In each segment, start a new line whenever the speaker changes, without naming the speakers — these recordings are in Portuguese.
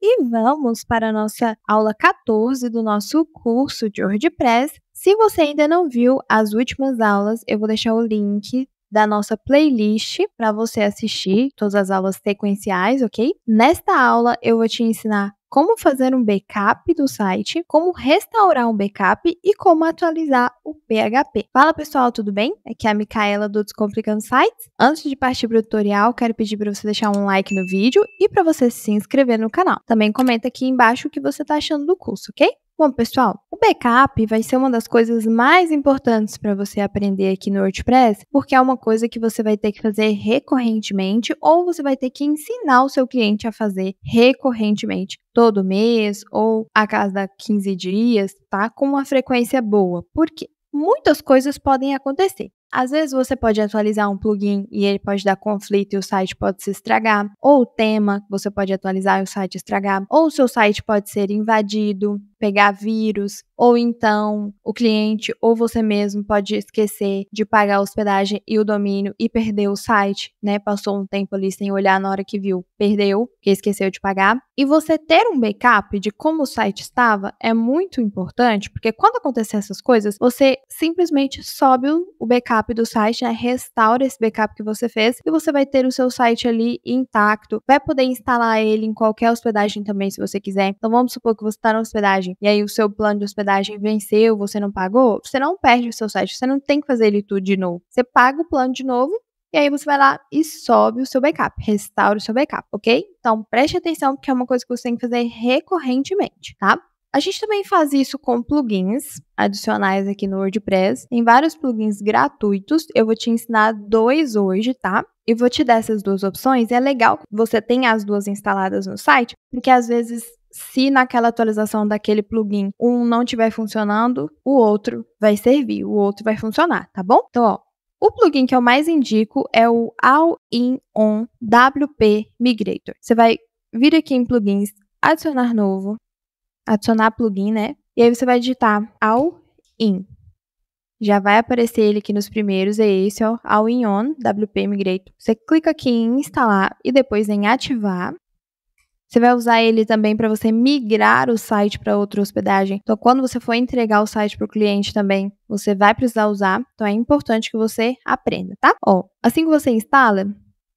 E vamos para a nossa aula 14 do nosso curso de WordPress. Se você ainda não viu as últimas aulas, eu vou deixar o link da nossa playlist para você assistir todas as aulas sequenciais, ok? Nesta aula eu vou te ensinar como fazer um backup do site, como restaurar um backup e como atualizar o PHP. Fala pessoal, tudo bem? Aqui é a Micaela do Descomplicando Sites. Antes de partir para o tutorial, quero pedir para você deixar um like no vídeo e para você se inscrever no canal. Também comenta aqui embaixo o que você está achando do curso, ok? Bom, pessoal, o backup vai ser uma das coisas mais importantes para você aprender aqui no WordPress, porque é uma coisa que você vai ter que fazer recorrentemente ou você vai ter que ensinar o seu cliente a fazer recorrentemente, todo mês ou a cada 15 dias, tá? Com uma frequência boa. Por quê? Muitas coisas podem acontecer. Às vezes você pode atualizar um plugin e ele pode dar conflito e o site pode se estragar, ou o tema você pode atualizar e o site estragar, ou o seu site pode ser invadido, pegar vírus, ou então o cliente ou você mesmo pode esquecer de pagar a hospedagem e o domínio e perder o site, né? Passou um tempo ali sem olhar na hora que viu, perdeu, que esqueceu de pagar. E você ter um backup de como o site estava é muito importante, porque quando acontecer essas coisas, você simplesmente sobe o backup backup do site, né? Restaura esse backup que você fez e você vai ter o seu site ali intacto. Vai poder instalar ele em qualquer hospedagem também, se você quiser. Então vamos supor que você está na hospedagem e aí o seu plano de hospedagem venceu, você não pagou, você não perde o seu site, você não tem que fazer ele tudo de novo. Você paga o plano de novo e aí você vai lá e sobe o seu backup, restaura o seu backup, ok? Então preste atenção porque é uma coisa que você tem que fazer recorrentemente, tá? A gente também faz isso com plugins adicionais aqui no WordPress. Tem vários plugins gratuitos. Eu vou te ensinar dois hoje, tá? E vou te dar essas duas opções. É legal que você tenha as duas instaladas no site, porque às vezes se naquela atualização daquele plugin um não estiver funcionando, o outro vai servir, o outro vai funcionar, tá bom? Então, ó, o plugin que eu mais indico é o All-in-on WP Migrator. Você vai vir aqui em plugins, adicionar novo, adicionar plugin, né? E aí você vai digitar all in. Já vai aparecer ele aqui nos primeiros, é esse, ó, all in on, WP Migrator. Você clica aqui em instalar e depois em ativar. Você vai usar ele também para você migrar o site para outra hospedagem. Então, quando você for entregar o site para o cliente também, você vai precisar usar. Então, é importante que você aprenda, tá? Ó, assim que você instala,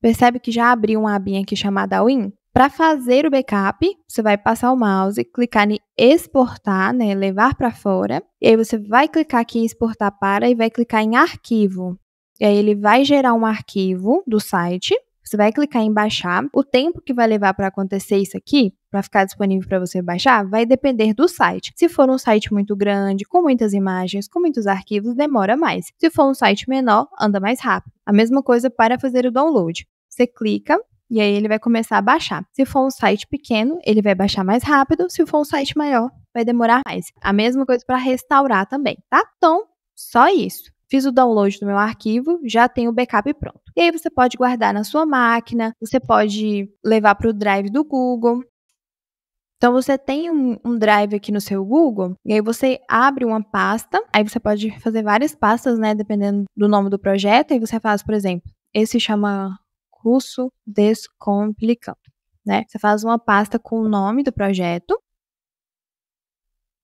percebe que já abriu uma abinha aqui chamada In para fazer o backup, você vai passar o mouse, clicar em exportar, né, levar para fora, e aí você vai clicar aqui em exportar para e vai clicar em arquivo. E aí ele vai gerar um arquivo do site. Você vai clicar em baixar. O tempo que vai levar para acontecer isso aqui, para ficar disponível para você baixar, vai depender do site. Se for um site muito grande, com muitas imagens, com muitos arquivos, demora mais. Se for um site menor, anda mais rápido. A mesma coisa para fazer o download. Você clica e aí ele vai começar a baixar. Se for um site pequeno, ele vai baixar mais rápido. Se for um site maior, vai demorar mais. A mesma coisa para restaurar também, tá? Então, só isso. Fiz o download do meu arquivo, já tenho o backup pronto. E aí você pode guardar na sua máquina, você pode levar para o drive do Google. Então você tem um, um, drive aqui no seu Google, e aí você abre uma pasta, aí você pode fazer várias pastas, né, dependendo do nome do projeto, aí você faz, por exemplo, esse chama Curso Descomplicando. Né? Você faz uma pasta com o nome do projeto,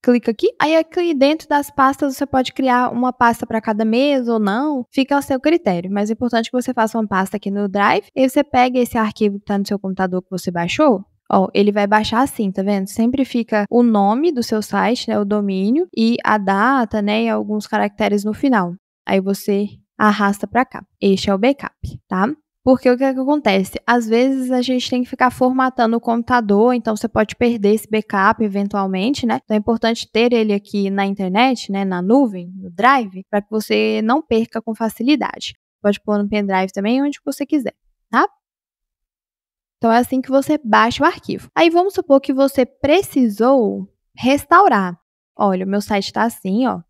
clica aqui. Aí aqui dentro das pastas você pode criar uma pasta para cada mês ou não, fica ao seu critério. Mas é importante que você faça uma pasta aqui no Drive e você pega esse arquivo que está no seu computador que você baixou. Ó, ele vai baixar assim, tá vendo? Sempre fica o nome do seu site, né, o domínio e a data, né, e alguns caracteres no final. Aí você arrasta para cá. Este é o backup, tá? Porque o que, é que, acontece? Às vezes a gente tem que ficar formatando o computador, então você pode perder esse backup eventualmente, né? Então é importante ter ele aqui na internet, né, na nuvem, no drive, para que você não perca com facilidade. Pode pôr no pendrive também, onde você quiser, tá? Então é assim que você baixa o arquivo. Aí vamos supor que você precisou restaurar. Olha, o meu site está assim, ó.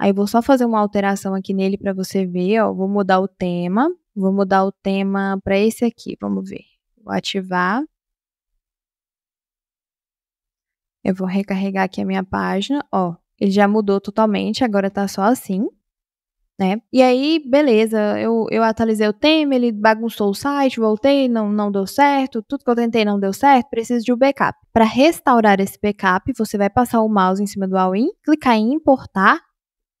Aí vou só fazer uma alteração aqui nele para você ver, ó. Vou mudar o tema, Vou mudar o tema para esse aqui, vamos ver. Vou ativar. Eu vou recarregar aqui a minha página, ó. Ele já mudou totalmente, agora tá só assim, né? E aí, beleza, eu, eu atualizei o tema, ele bagunçou o site, voltei, não, não deu certo, tudo que eu tentei não deu certo, preciso de um backup. Para restaurar esse backup, você vai passar o mouse em cima do all-in, clicar em importar,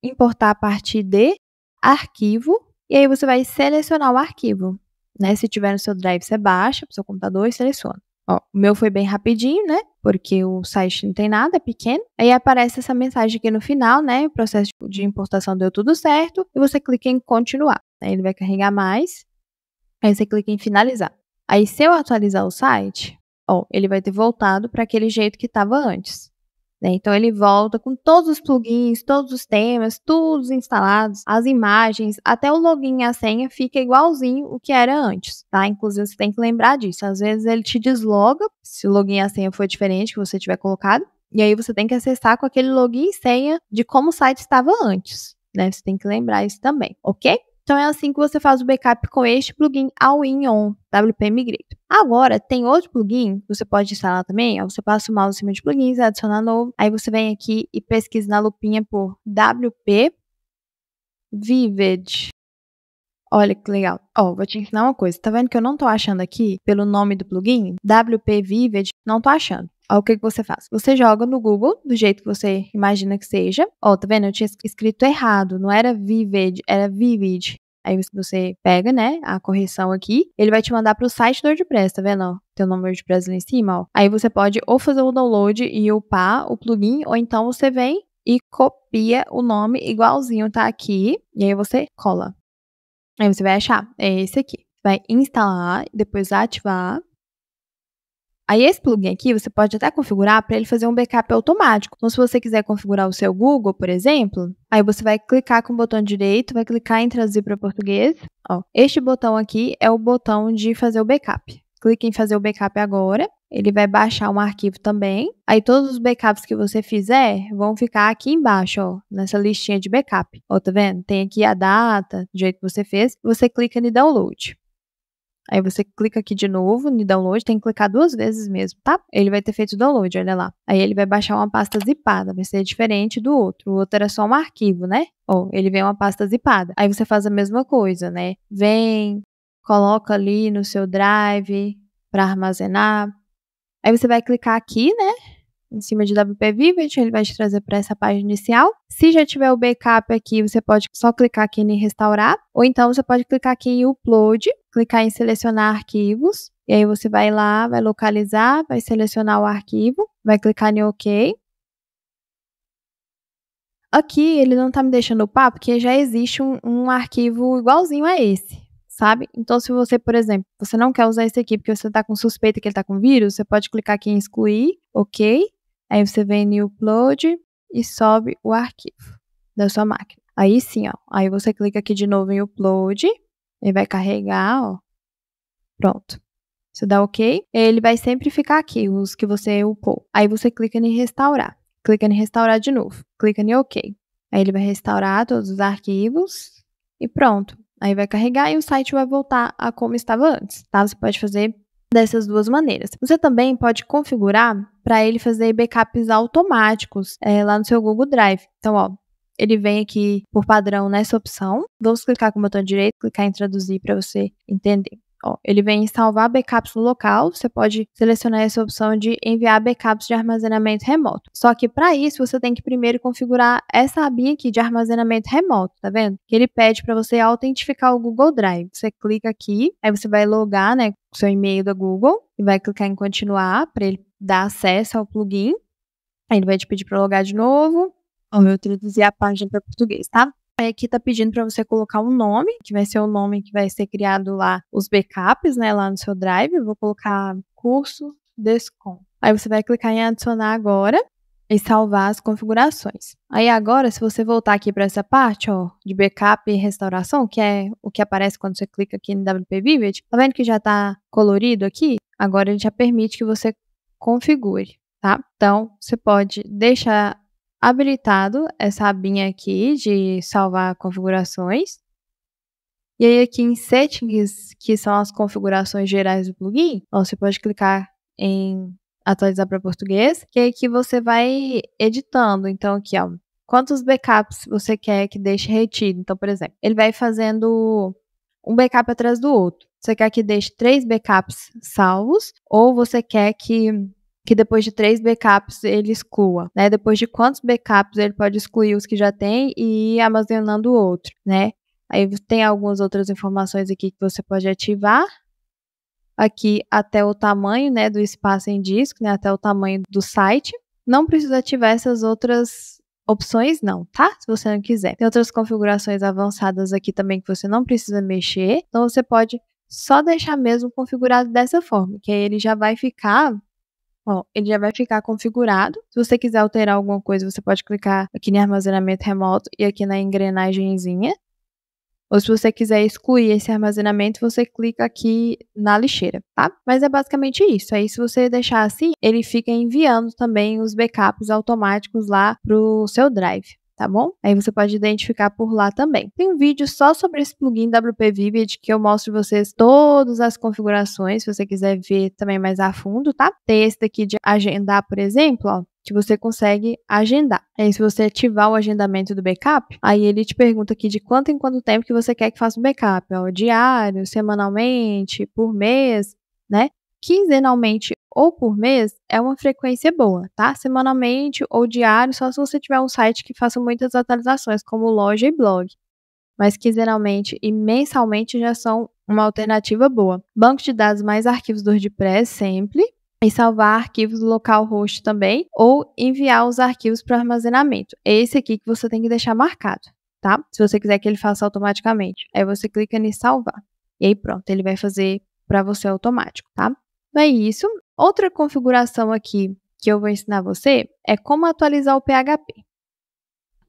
importar a partir de arquivo, e aí você vai selecionar o arquivo. Né? Se tiver no seu drive, você baixa para o seu computador e seleciona. Ó, o meu foi bem rapidinho, né? Porque o site não tem nada, é pequeno. Aí aparece essa mensagem aqui no final, né? O processo de importação deu tudo certo. E você clica em continuar. Aí né? ele vai carregar mais. Aí você clica em finalizar. Aí se eu atualizar o site, ó, ele vai ter voltado para aquele jeito que estava antes. Né? Então ele volta com todos os plugins, todos os temas, todos instalados, as imagens, até o login e a senha fica igualzinho o que era antes, tá? Inclusive você tem que lembrar disso. Às vezes ele te desloga se o login e a senha for diferente que você tiver colocado, e aí você tem que acessar com aquele login e senha de como o site estava antes, né? Você tem que lembrar isso também, ok? Então é assim que você faz o backup com este plugin All-in On WP Migrate. Agora tem outro plugin, você pode instalar também, ó, você passa o mouse em cima de plugins, adicionar novo, aí você vem aqui e pesquisa na lupinha por WP Vivid. Olha que legal. Ó, oh, vou te ensinar uma coisa. Tá vendo que eu não tô achando aqui pelo nome do plugin? WP Vivid, não tô achando. Ó, o que, que você faz? Você joga no Google, do jeito que você imagina que seja. Ó, tá vendo? Eu tinha escrito errado. Não era Vivid, era Vivid. Aí você pega, né, a correção aqui, ele vai te mandar para o site do WordPress, tá vendo? tem o nome WordPress ali em cima, ó. Aí você pode ou fazer o download e upar o plugin, ou então você vem e copia o nome igualzinho tá aqui, e aí você cola. Aí você vai achar, é esse aqui. Vai instalar, depois ativar. Aí esse plugin aqui você pode até configurar para ele fazer um backup automático. Então se você quiser configurar o seu Google, por exemplo, aí você vai clicar com o botão direito, vai clicar em traduzir para português. Ó, este botão aqui é o botão de fazer o backup. Clique em fazer o backup agora ele vai baixar um arquivo também. Aí todos os backups que você fizer vão ficar aqui embaixo, ó, nessa listinha de backup. Ó, tá vendo? Tem aqui a data, do jeito que você fez. Você clica em download. Aí você clica aqui de novo no download, tem que clicar duas vezes mesmo, tá? Ele vai ter feito o download, olha lá. Aí ele vai baixar uma pasta zipada, vai ser diferente do outro. O outro era só um arquivo, né? Ó, ele vem uma pasta zipada. Aí você faz a mesma coisa, né? Vem, coloca ali no seu drive para armazenar Aí você vai clicar aqui, né? Em cima de WP Vivid, ele vai te trazer para essa página inicial. Se já tiver o backup aqui, você pode só clicar aqui em restaurar, ou então você pode clicar aqui em upload, clicar em selecionar arquivos, e aí você vai lá, vai localizar, vai selecionar o arquivo, vai clicar em OK. Aqui ele não está me deixando upar porque já existe um, um arquivo igualzinho a esse sabe? Então, se você, por exemplo, você não quer usar esse aqui porque você está com suspeita que ele está com vírus, você pode clicar aqui em excluir, ok? Aí você vem em upload e sobe o arquivo da sua máquina. Aí sim, ó. Aí você clica aqui de novo em upload, ele vai carregar, ó. Pronto. Você dá OK, ele vai sempre ficar aqui, os que você upou. Aí você clica em restaurar. Clica em restaurar de novo. Clica em OK. Aí ele vai restaurar todos os arquivos e pronto. Aí vai carregar e o site vai voltar a como estava antes, tá? Você pode fazer dessas duas maneiras. Você também pode configurar para ele fazer backups automáticos é, lá no seu Google Drive. Então, ó, ele vem aqui por padrão nessa opção. Vamos clicar com o botão direito, clicar em traduzir para você entender. Ó, ele vem salvar backups no local, você pode selecionar essa opção de enviar backups de armazenamento remoto. Só que para isso você tem que primeiro configurar essa abinha aqui de armazenamento remoto, tá vendo? Que ele pede para você autentificar o Google Drive. Você clica aqui, aí você vai logar, né, o seu e-mail da Google e vai clicar em continuar para ele dar acesso ao plugin. Aí ele vai te pedir para logar de novo. Ó, eu traduzir a página para português, tá? é que tá pedindo para você colocar um nome, que vai ser o nome que vai ser criado lá, os backups, né, lá no seu drive. Eu vou colocar curso descom. Aí você vai clicar em adicionar agora e salvar as configurações. Aí agora, se você voltar aqui para essa parte, ó, de backup e restauração, que é o que aparece quando você clica aqui no WP Vivid, tá vendo que já tá colorido aqui? Agora ele já permite que você configure, tá? Então, você pode deixar habilitado essa abinha aqui de salvar configurações. E aí aqui em settings, que são as configurações gerais do plugin, você pode clicar em atualizar para português, que é aí que você vai editando. Então aqui, ó, quantos backups você quer que deixe retido. Então, por exemplo, ele vai fazendo um backup atrás do outro. Você quer que deixe três backups salvos ou você quer que que depois de três backups ele exclua, né? Depois de quantos backups ele pode excluir os que já tem e ir armazenando outro, né? Aí tem algumas outras informações aqui que você pode ativar. Aqui até o tamanho, né, do espaço em disco, né, até o tamanho do site. Não precisa ativar essas outras opções não, tá? Se você não quiser. Tem outras configurações avançadas aqui também que você não precisa mexer. Então você pode só deixar mesmo configurado dessa forma, que aí ele já vai ficar Bom, ele já vai ficar configurado. Se você quiser alterar alguma coisa, você pode clicar aqui em armazenamento remoto e aqui na engrenagemzinha. Ou se você quiser excluir esse armazenamento, você clica aqui na lixeira, tá? Mas é basicamente isso. Aí, se você deixar assim, ele fica enviando também os backups automáticos lá para o seu drive tá bom? Aí você pode identificar por lá também. Tem um vídeo só sobre esse plugin WP Vivid que eu mostro vocês todas as configurações, se você quiser ver também mais a fundo, tá? Tem esse daqui de agendar, por exemplo, ó, que você consegue agendar. Aí se você ativar o agendamento do backup, aí ele te pergunta aqui de quanto em quanto tempo que você quer que faça o backup, ó, diário, semanalmente, por mês, né? quinzenalmente ou por mês é uma frequência boa, tá? Semanalmente ou diário, só se você tiver um site que faça muitas atualizações, como loja e blog. Mas quinzenalmente e mensalmente já são uma alternativa boa. Banco de dados mais arquivos do WordPress sempre. E salvar arquivos do localhost também, ou enviar os arquivos para armazenamento. É esse aqui que você tem que deixar marcado, tá? Se você quiser que ele faça automaticamente. Aí você clica em salvar. E aí pronto, ele vai fazer para você automático, tá? É isso. Outra configuração aqui que eu vou ensinar você é como atualizar o PHP.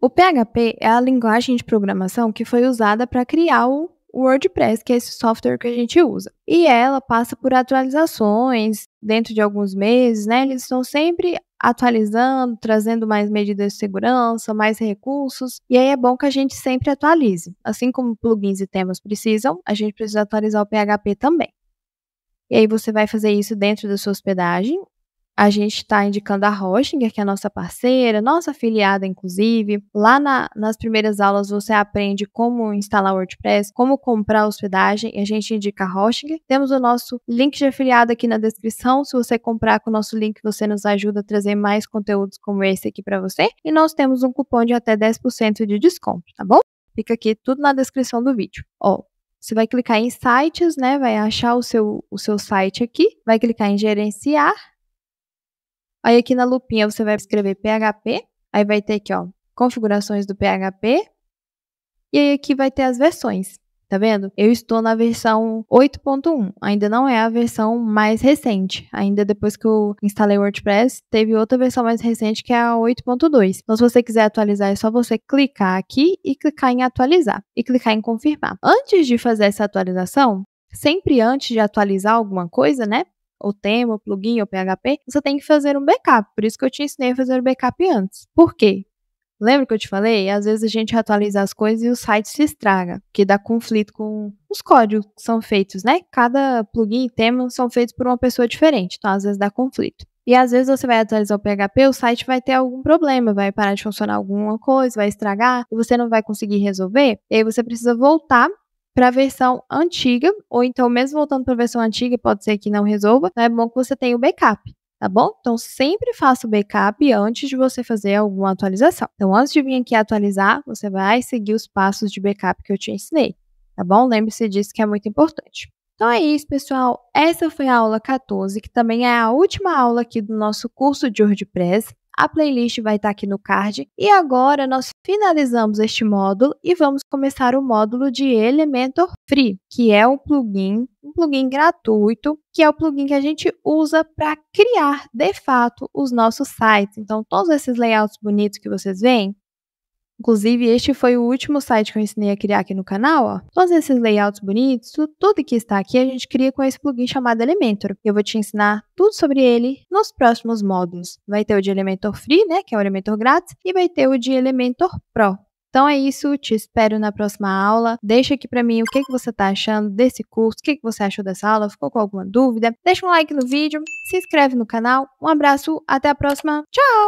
O PHP é a linguagem de programação que foi usada para criar o WordPress, que é esse software que a gente usa. E ela passa por atualizações dentro de alguns meses, né? Eles estão sempre atualizando, trazendo mais medidas de segurança, mais recursos. E aí é bom que a gente sempre atualize. Assim como plugins e temas precisam, a gente precisa atualizar o PHP também. E aí você vai fazer isso dentro da sua hospedagem. A gente está indicando a Rochinger, que é a nossa parceira, nossa afiliada, inclusive. Lá na, nas primeiras aulas você aprende como instalar WordPress, como comprar hospedagem, e a gente indica a Rochinger. Temos o nosso link de afiliado aqui na descrição. Se você comprar com o nosso link, você nos ajuda a trazer mais conteúdos como esse aqui para você. E nós temos um cupom de até 10% de desconto, tá bom? Fica aqui tudo na descrição do vídeo. Ó, você vai clicar em sites, né? Vai achar o seu, o seu site aqui, vai clicar em gerenciar. Aí aqui na lupinha você vai escrever PHP, aí vai ter aqui, ó, configurações do PHP. E aí aqui vai ter as versões. Tá vendo? Eu estou na versão 8.1. Ainda não é a versão mais recente. Ainda depois que eu instalei o WordPress, teve outra versão mais recente que é a 8.2. Então, se você quiser atualizar, é só você clicar aqui e clicar em atualizar e clicar em confirmar. Antes de fazer essa atualização, sempre antes de atualizar alguma coisa, né? O tema, o plugin, ou PHP, você tem que fazer um backup. Por isso que eu te ensinei a fazer o backup antes. Por quê? Lembra que eu te falei? Às vezes a gente atualiza as coisas e o site se estraga, que dá conflito com os códigos que são feitos, né? Cada plugin e tema são feitos por uma pessoa diferente, então às vezes dá conflito. E às vezes você vai atualizar o PHP, o site vai ter algum problema, vai parar de funcionar alguma coisa, vai estragar, e você não vai conseguir resolver. E aí você precisa voltar para a versão antiga, ou então mesmo voltando para a versão antiga, pode ser que não resolva, então é bom que você tenha o backup tá bom? Então sempre faça o backup antes de você fazer alguma atualização. Então antes de vir aqui atualizar, você vai seguir os passos de backup que eu te ensinei, tá bom? Lembre-se disso que é muito importante. Então é isso, pessoal. Essa foi a aula 14, que também é a última aula aqui do nosso curso de WordPress. A playlist vai estar aqui no card. E agora nós finalizamos este módulo e vamos começar o módulo de Elementor Free, que é um plugin, um plugin gratuito, que é o plugin que a gente usa para criar de fato os nossos sites. Então, todos esses layouts bonitos que vocês veem Inclusive, este foi o último site que eu ensinei a criar aqui no canal, ó. Todos esses layouts bonitos, tudo que está aqui, a gente cria com esse plugin chamado Elementor. Eu vou te ensinar tudo sobre ele nos próximos módulos. Vai ter o de Elementor Free, né, que é o Elementor grátis, e vai ter o de Elementor Pro, então é isso, te espero na próxima aula. Deixa aqui para mim o que, que você está achando desse curso, o que, que você achou dessa aula, ficou com alguma dúvida? Deixa um like no vídeo, se inscreve no canal. Um abraço, até a próxima. Tchau!